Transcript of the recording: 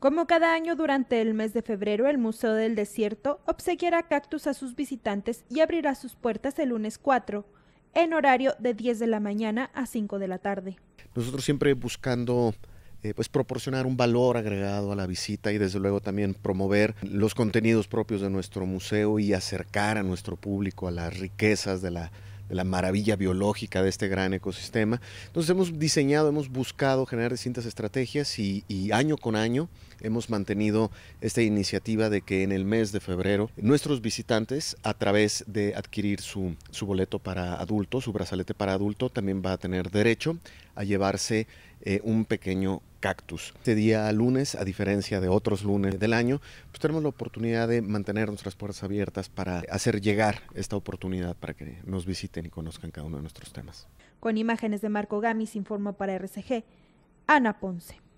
Como cada año durante el mes de febrero, el Museo del Desierto obsequiará cactus a sus visitantes y abrirá sus puertas el lunes 4, en horario de 10 de la mañana a 5 de la tarde. Nosotros siempre buscando eh, pues proporcionar un valor agregado a la visita y desde luego también promover los contenidos propios de nuestro museo y acercar a nuestro público a las riquezas de la de la maravilla biológica de este gran ecosistema. Entonces hemos diseñado, hemos buscado generar distintas estrategias y, año con año hemos mantenido esta iniciativa de que en el mes de febrero nuestros visitantes a través de adquirir su, boleto para adulto, su brazalete para adulto, también va a tener derecho a llevarse eh, un pequeño cactus. Este día lunes, a diferencia de otros lunes del año, pues tenemos la oportunidad de mantener nuestras puertas abiertas para hacer llegar esta oportunidad para que nos visiten y conozcan cada uno de nuestros temas. Con imágenes de Marco Gamis, informa para RCG, Ana Ponce.